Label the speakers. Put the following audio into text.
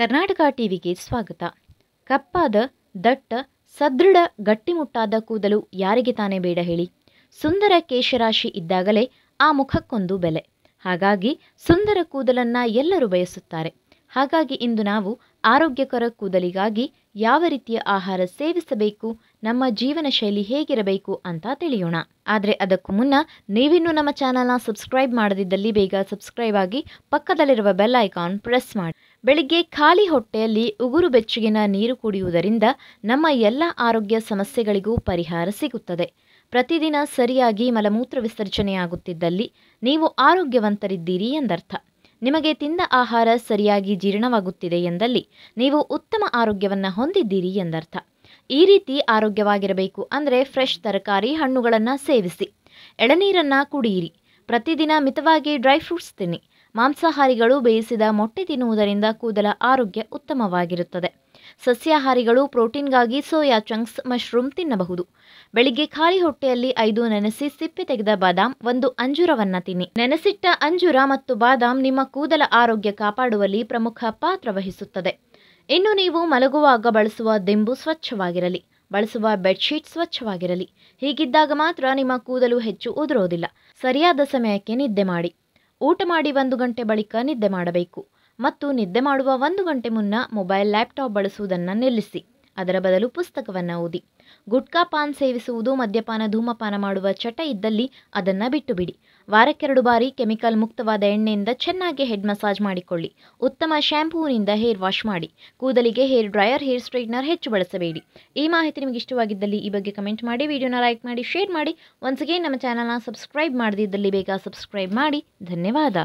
Speaker 1: ಕರ್ನಾಟಕ ಟಿವಿಗೆ ಸ್ವಾಗತ ಕಪ್ಪಾದ ದಟ್ಟ ಸದೃಢ ಗಟ್ಟಿಮುಟ್ಟಾದ ಕೂದಲು ಯಾರಿಗೆ ತಾನೇ ಬೇಡ ಹೇಳಿ ಸುಂದರ ಕೇಶರಾಶಿ ಇದ್ದಾಗಲೇ ಆ ಮುಖಕ್ಕೊಂದು ಬೆಲೆ ಹಾಗಾಗಿ ಸುಂದರ ಕೂದಲನ್ನ ಎಲ್ಲರೂ ಬಯಸುತ್ತಾರೆ ಹಾಗಾಗಿ ಇಂದು ನಾವು ಆರೋಗ್ಯಕರ ಕೂದಲಿಗಾಗಿ ಯಾವ ರೀತಿಯ ಆಹಾರ ಸೇವಿಸಬೇಕು ನಮ್ಮ ಜೀವನ ಶೈಲಿ ಹೇಗಿರಬೇಕು ಅಂತ ತಿಳಿಯೋಣ ಆದರೆ ಅದಕ್ಕೂ ಮುನ್ನ ನೀವಿನ್ನೂ ನಮ್ಮ ಚಾನಲ್ನ ಸಬ್ಸ್ಕ್ರೈಬ್ ಮಾಡದಿದ್ದಲ್ಲಿ ಬೇಗ ಸಬ್ಸ್ಕ್ರೈಬ್ ಆಗಿ ಪಕ್ಕದಲ್ಲಿರುವ ಬೆಲ್ ಐಕಾನ್ ಪ್ರೆಸ್ ಮಾಡಿ ಬೆಳಿಗ್ಗೆ ಖಾಲಿ ಹೊಟ್ಟೆಯಲ್ಲಿ ಉಗುರು ಬೆಚ್ಚಗಿನ ನೀರು ಕುಡಿಯುವುದರಿಂದ ನಮ್ಮ ಎಲ್ಲ ಆರೋಗ್ಯ ಸಮಸ್ಯೆಗಳಿಗೂ ಪರಿಹಾರ ಸಿಗುತ್ತದೆ ಪ್ರತಿದಿನ ಸರಿಯಾಗಿ ಮಲಮೂತ್ರ ವಿಸರ್ಜನೆಯಾಗುತ್ತಿದ್ದಲ್ಲಿ ನೀವು ಆರೋಗ್ಯವಂತರಿದ್ದೀರಿ ಎಂದರ್ಥ ನಿಮಗೆ ತಿಂದ ಆಹಾರ ಸರಿಯಾಗಿ ಜೀರ್ಣವಾಗುತ್ತಿದೆ ಎಂದಲ್ಲಿ ನೀವು ಉತ್ತಮ ಆರೋಗ್ಯವನ್ನು ಹೊಂದಿದ್ದೀರಿ ಎಂದರ್ಥ ಈ ರೀತಿ ಆರೋಗ್ಯವಾಗಿರಬೇಕು ಅಂದರೆ ಫ್ರೆಶ್ ತರಕಾರಿ ಹಣ್ಣುಗಳನ್ನು ಸೇವಿಸಿ ಎಳನೀರನ್ನು ಕುಡಿಯಿರಿ ಪ್ರತಿದಿನ ಮಿತವಾಗಿ ಡ್ರೈ ಫ್ರೂಟ್ಸ್ ತಿನ್ನಿ ಮಾಂಸಾಹಾರಿಗಳು ಬೇಯಿಸಿದ ಮೊಟ್ಟೆ ತಿನ್ನುವುದರಿಂದ ಕೂದಲ ಆರೋಗ್ಯ ಉತ್ತಮವಾಗಿರುತ್ತದೆ ಸಸ್ಯಾಹಾರಿಗಳು ಪ್ರೋಟೀನ್ಗಾಗಿ ಸೋಯಾ ಚಂಕ್ಸ್ ಮಶ್ರೂಮ್ ತಿನ್ನಬಹುದು ಬೆಳಿಗ್ಗೆ ಖಾಲಿ ಹೊಟ್ಟೆಯಲ್ಲಿ ಐದು ನೆನೆಸಿ ಸಿಪ್ಪೆ ತೆಗೆದ ಬಾದಾಮ್ ಒಂದು ಅಂಜೂರವನ್ನು ತಿನ್ನಿ ನೆನೆಸಿಟ್ಟ ಅಂಜೂರ ಮತ್ತು ಬಾದಾಮ್ ನಿಮ್ಮ ಕೂದಲ ಆರೋಗ್ಯ ಕಾಪಾಡುವಲ್ಲಿ ಪ್ರಮುಖ ಪಾತ್ರ ವಹಿಸುತ್ತದೆ ಇನ್ನು ನೀವು ಮಲಗುವಾಗ ಬಳಸುವ ದಿಂಬು ಸ್ವಚ್ಛವಾಗಿರಲಿ ಬಳಸುವ ಬೆಡ್ಶೀಟ್ ಸ್ವಚ್ಛವಾಗಿರಲಿ ಹೀಗಿದ್ದಾಗ ಮಾತ್ರ ನಿಮ್ಮ ಕೂದಲು ಹೆಚ್ಚು ಉದುರೋದಿಲ್ಲ ಸರಿಯಾದ ಸಮಯಕ್ಕೆ ನಿದ್ದೆ ಮಾಡಿ ಊಟ ಮಾಡಿ ಒಂದು ಗಂಟೆ ಬಳಿಕ ನಿದ್ದೆ ಮಾಡಬೇಕು ಮತ್ತು ನಿದ್ದೆ ಮಾಡುವ ಒಂದು ಗಂಟೆ ಮುನ್ನ ಮೊಬೈಲ್ ಲ್ಯಾಪ್ಟಾಪ್ ಬಳಸುವುದನ್ನು ನಿಲ್ಲಿಸಿ ಅದರ ಬದಲು ಪುಸ್ತಕವನ್ನು ಓದಿ ಗುಟ್ಕಾ ಪಾನ್ ಸೇವಿಸುವುದು ಮದ್ಯಪಾನ ಧೂಮಪಾನ ಮಾಡುವ ಚಟ ಇದ್ದಲ್ಲಿ ಅದನ್ನು ಬಿಟ್ಟು ಬಿಡಿ ವಾರಕ್ಕೆರಡು ಬಾರಿ ಕೆಮಿಕಲ್ ಮುಕ್ತವಾದ ಎಣ್ಣೆಯಿಂದ ಚೆನ್ನಾಗಿ ಹೆಡ್ ಮಸಾಜ್ ಮಾಡಿಕೊಳ್ಳಿ ಉತ್ತಮ ಶ್ಯಾಂಪೂನಿಂದ ಹೇರ್ ವಾಶ್ ಮಾಡಿ ಕೂದಲಿಗೆ ಹೇರ್ ಡ್ರಯರ್ ಹೇರ್ ಸ್ಟ್ರೈಟ್ನರ್ ಹೆಚ್ಚು ಬಳಸಬೇಡಿ ಈ ಮಾಹಿತಿ ನಿಮಗೆ ಇಷ್ಟವಾಗಿದ್ದಲ್ಲಿ ಈ ಬಗ್ಗೆ ಕಮೆಂಟ್ ಮಾಡಿ ವಿಡಿಯೋನ ಲೈಕ್ ಮಾಡಿ ಶೇರ್ ಮಾಡಿ ಒನ್ಸ್ ನಮ್ಮ ಚಾನಲ್ನ ಸಬ್ಸ್ಕ್ರೈಬ್ ಮಾಡದಿದ್ದಲ್ಲಿ ಬೇಗ ಸಬ್ಸ್ಕ್ರೈಬ್ ಮಾಡಿ ಧನ್ಯವಾದ